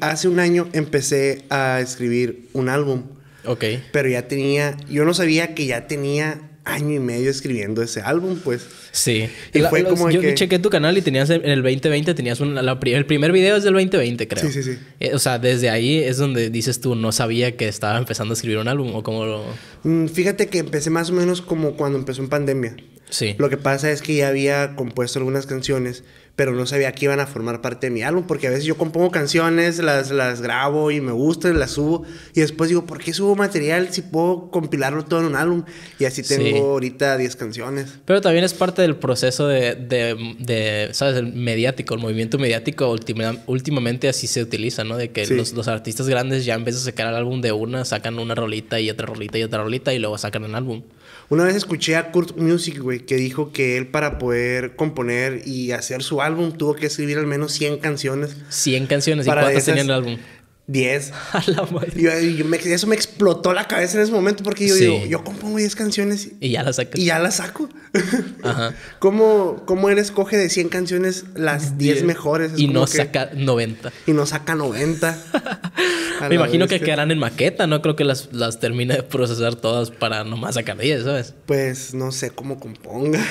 Hace un año empecé a escribir un álbum. Ok. Pero ya tenía, yo no sabía que ya tenía año y medio escribiendo ese álbum, pues. Sí. Y fue como yo chequé tu canal y tenías en el 2020 tenías un, el primer video es del 2020, creo. Sí, sí, sí. Eh, o sea, desde ahí es donde dices tú no sabía que estaba empezando a escribir un álbum o cómo lo mm, Fíjate que empecé más o menos como cuando empezó en pandemia. Sí. Lo que pasa es que ya había compuesto algunas canciones, pero no sabía que iban a formar parte de mi álbum, porque a veces yo compongo canciones, las, las grabo y me gustan, las subo, y después digo, ¿por qué subo material si puedo compilarlo todo en un álbum? Y así tengo ahorita 10 canciones. Pero también es parte del proceso de, de, de ¿sabes? El mediático, el movimiento mediático últimamente así se utiliza, ¿no? De que los, los, artistas grandes ya en vez de sacar el álbum de una, sacan una rolita y otra rolita y otra rolita y luego sacan el álbum. Una vez escuché a Kurt Music, güey, que dijo que él para poder componer y hacer su álbum tuvo que escribir al menos 100 canciones. 100 canciones, ¿y cuántas tenían el álbum? 10. A la madre. y eso me explotó la cabeza en ese momento porque yo digo, yo compongo 10 canciones. Y ya las saco. Y ya las saco. Ajá. ¿Cómo, ¿Cómo, él escoge de 100 canciones las 10 mejores? y no saca 90. Y no saca 90. Me imagino que quedarán en maqueta, ¿no? Creo que las, las de procesar todas para nomás sacar 10, ¿sabes? Pues no sé cómo componga.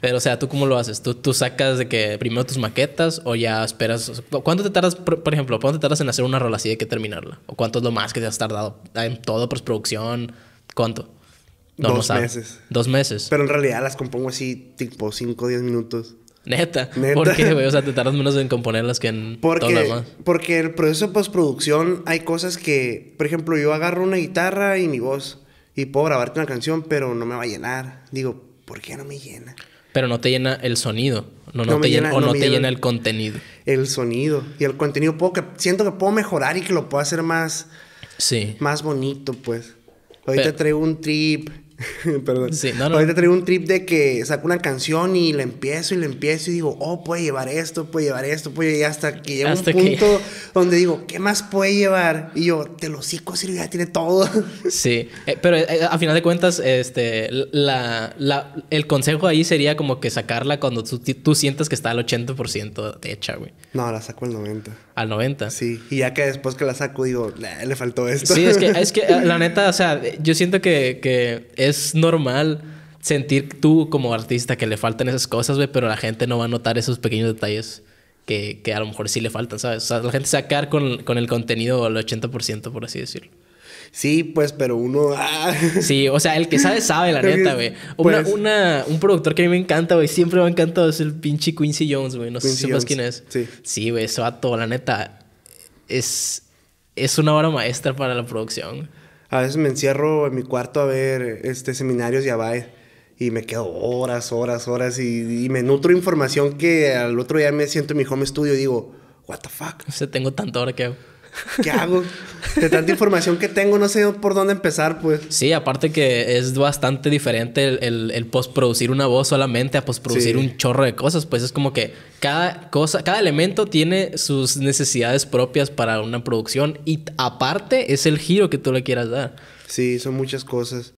Pero, o sea, ¿tú cómo lo haces? ¿Tú, sacas de que primero tus maquetas o ya esperas? ¿Cuánto te tardas, por, ejemplo, cuánto te tardas en hacer una rola así de que terminarla? ¿O cuánto es lo más que te has tardado en todo, postproducción? ¿Cuánto? Dos meses. Dos meses. Pero en realidad las compongo así, tipo 5 o 10 minutos. Neta. ¿Por qué, O sea, te tardas menos en componerlas que en porque, todo Porque el proceso de postproducción hay cosas que, por ejemplo, yo agarro una guitarra y mi voz y puedo grabarte una canción, pero no me va a llenar. Digo, ¿por qué no me llena? Pero no te llena el sonido. No, te llena, o no, te llena, el contenido. El sonido. Y el contenido puedo que siento que puedo mejorar y que lo puedo hacer más. Sí. Más bonito, pues. Ahorita traigo un trip Perdón. Sí, no, Ahorita traigo un trip de que saco una canción y la empiezo y la empiezo y digo, oh, puede llevar esto, puede llevar esto, puede llevar hasta que llega un punto donde digo, ¿qué más puede llevar? Y yo, te lo cico si ya tiene todo. sí, eh, pero eh, a final de cuentas, este, la, la, el consejo ahí sería como que sacarla cuando tú, tú sientas que está al 80% de hecha, güey. No, la saco al 90. Al 90. Sí, y ya que después que la saco digo, le faltó esto. Sí, es que, es que eh, la neta, o sea, yo siento que, que es normal sentir tú como artista que le faltan esas cosas, güey, pero la gente no va a notar esos pequeños detalles que, a lo mejor sí le faltan, ¿sabes? O la gente se va a quedar con, el contenido al 80%, por así decirlo. Sí, pues, pero uno. Ah. Sí, o sea, el que sabe, sabe, la neta, güey. Pues. Una, un productor que a mí me encanta, güey. Siempre me ha encantado es el pinche Quincy Jones, güey. No sé si sabes quién es. Sí. güey, eso a todo, la neta. Es, es una obra maestra para la producción a veces me encierro en mi cuarto a ver este, seminarios y y me quedo horas, horas, horas y, me nutro información que al otro día me siento en mi home studio y digo, what the fuck. No sea, tengo tanta hora que ¿Qué hago? De tanta información que tengo, no sé por dónde empezar, pues. Sí, aparte que es bastante diferente el, el, postproducir una voz solamente a postproducir un chorro de cosas, pues es como que cada cosa, cada elemento tiene sus necesidades propias para una producción y aparte es el giro que tú le quieras dar. Sí, son muchas cosas.